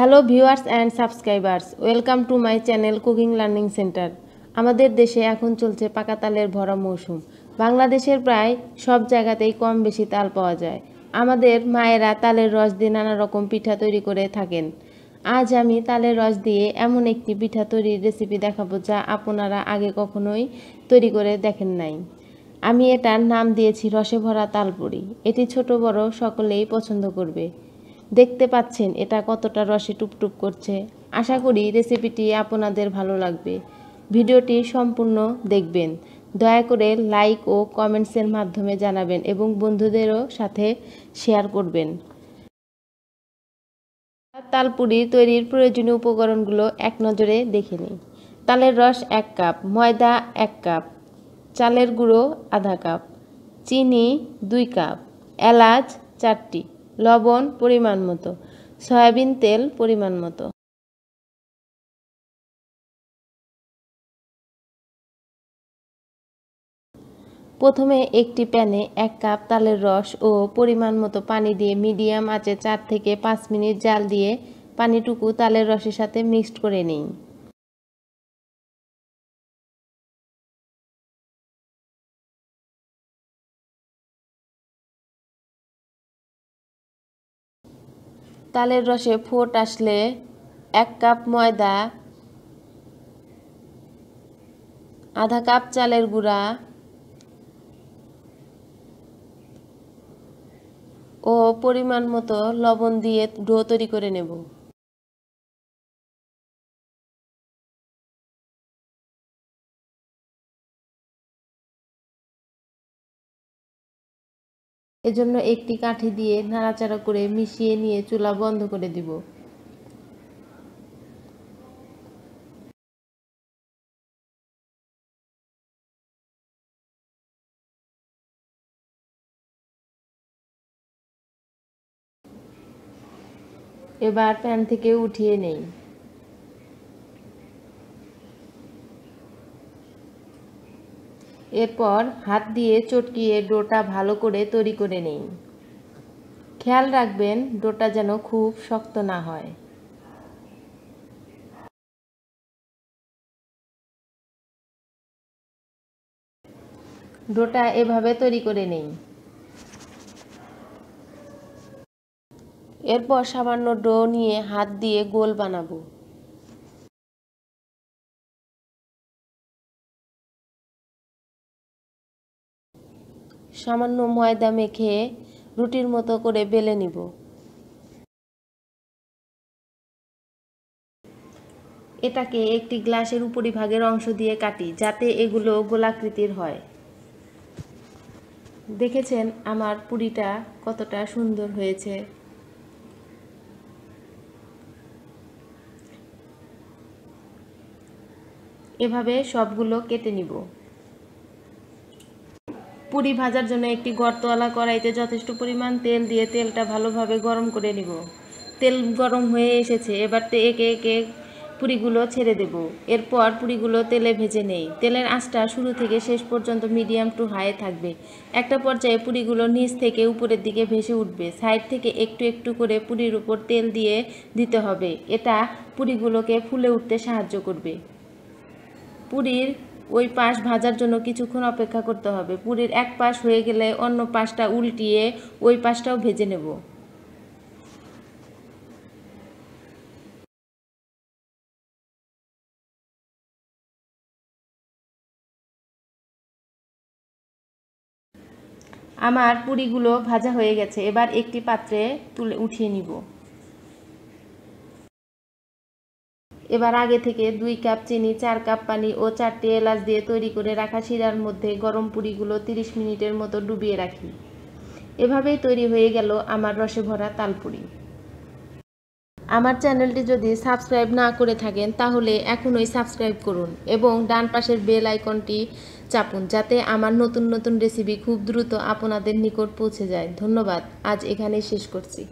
hello viewers and subscribers welcome to my channel cooking learning centre আমাদের দেশে এখন চলছে পাকা তালের ভরা মৌসুম বাংলাদেশের প্রায় সব জায়গাতেই কম বেশি তাল পাওয়া যায় আমাদের মায়েরা তালের রস দিয়ে নানা রকম পিঠা তৈরি করে থাকেন আজ আমি তালের রস দিয়ে এমন একটি পিঠা তৈরির রেসিপি দেখাবো যা আপনারা আগে কখনোই তৈরি করে দেখেন নাই আমি এটার নাম দিয়েছি রসে ভরা তালপুরি এটি ছোট বড় সকলেই পছন্দ করবে দেখতে পাচ্ছেন এটা কতটা রসে টুপটুপ করছে আশা করি রেসিপিটি আপনাদের ভালো লাগবে ভিডিওটি সম্পূর্ণ দেখবেন দয়া করে লাইক ও কমেন্টসের মাধ্যমে জানাবেন এবং বন্ধুদেরও সাথে শেয়ার করবেন তালপুরি তৈরির প্রয়োজনীয় উপকরণগুলো এক নজরে দেখে নিই তালের রস এক কাপ ময়দা এক কাপ চালের গুঁড়ো আধা কাপ চিনি দুই কাপ এলাচ চারটি লবণ পরিমাণ মতো সয়াবিন তেল পরিমাণ মতো প্রথমে একটি প্যানে এক কাপ তালের রস ও পরিমাণ মতো পানি দিয়ে মিডিয়াম আঁচে চার থেকে পাঁচ মিনিট জাল দিয়ে পানিটুকু তালের রসের সাথে মিক্সড করে নিন তালের রসে ফোট আসলে এক কাপ ময়দা আধা কাপ চালের গুঁড়া ও পরিমাণ মতো লবণ দিয়ে ডো তৈরি করে নেব এজন্য একটি কাঠি দিয়ে নাড়াচাড়া করে মিশিয়ে নিয়ে চুলা বন্ধ করে দিব এবার প্যান থেকে উঠিয়ে নেই এরপর হাত দিয়ে চটকিয়ে ডোটা ভালো করে তৈরি করে নিন খেয়াল রাখবেন ডোটা যেন খুব শক্ত না হয় ডোটা এভাবে তৈরি করে নিন এরপর সামান্য ডো নিয়ে হাত দিয়ে গোল বানাবো সামান্য ময়দা মেখে রুটির মতো করে বেলে নিব এটাকে একটি গ্লাসের উপরিভাগের অংশ দিয়ে কাটি যাতে এগুলো গোলাকৃতির হয় দেখেছেন আমার পুরিটা কতটা সুন্দর হয়েছে এভাবে সবগুলো কেটে নিব পুরি ভাজার জন্য একটি গর্তওয়ালা কড়াইতে যথেষ্ট পরিমাণ তেল দিয়ে তেলটা ভালোভাবে গরম করে নিব তেল গরম হয়ে এসেছে এবার একে একে পুরিগুলো ছেড়ে দেব এরপর পুরিগুলো তেলে ভেজে নেই তেলের আঁচটা শুরু থেকে শেষ পর্যন্ত মিডিয়াম টু হাই থাকবে একটা পর্যায়ে পুরিগুলো নিচ থেকে উপরের দিকে ভেসে উঠবে সাইড থেকে একটু একটু করে পুরির উপর তেল দিয়ে দিতে হবে এটা পুরিগুলোকে ফুলে উঠতে সাহায্য করবে পুরীর ওই পাশ ভাজার জন্য কিছুক্ষণ অপেক্ষা করতে হবে পুরীর এক পাশ হয়ে গেলে অন্য পাশটা উল্টিয়ে ওই পাশটাও ভেজে নেব আমার পুরিগুলো ভাজা হয়ে গেছে এবার একটি পাত্রে তুলে উঠিয়ে নিব এবার আগে থেকে দুই কাপ চিনি চার কাপ পানি ও চারটি এলাচ দিয়ে তৈরি করে রাখা শিরার মধ্যে গরম পুরিগুলো 30 মিনিটের মতো ডুবিয়ে রাখি এভাবেই তৈরি হয়ে গেল আমার রসে ভরা তালপুরি আমার চ্যানেলটি যদি সাবস্ক্রাইব না করে থাকেন তাহলে এখনই সাবস্ক্রাইব করুন এবং ডান পাশের বেল আইকনটি চাপুন যাতে আমার নতুন নতুন রেসিপি খুব দ্রুত আপনাদের নিকট পৌঁছে যায় ধন্যবাদ আজ এখানে শেষ করছি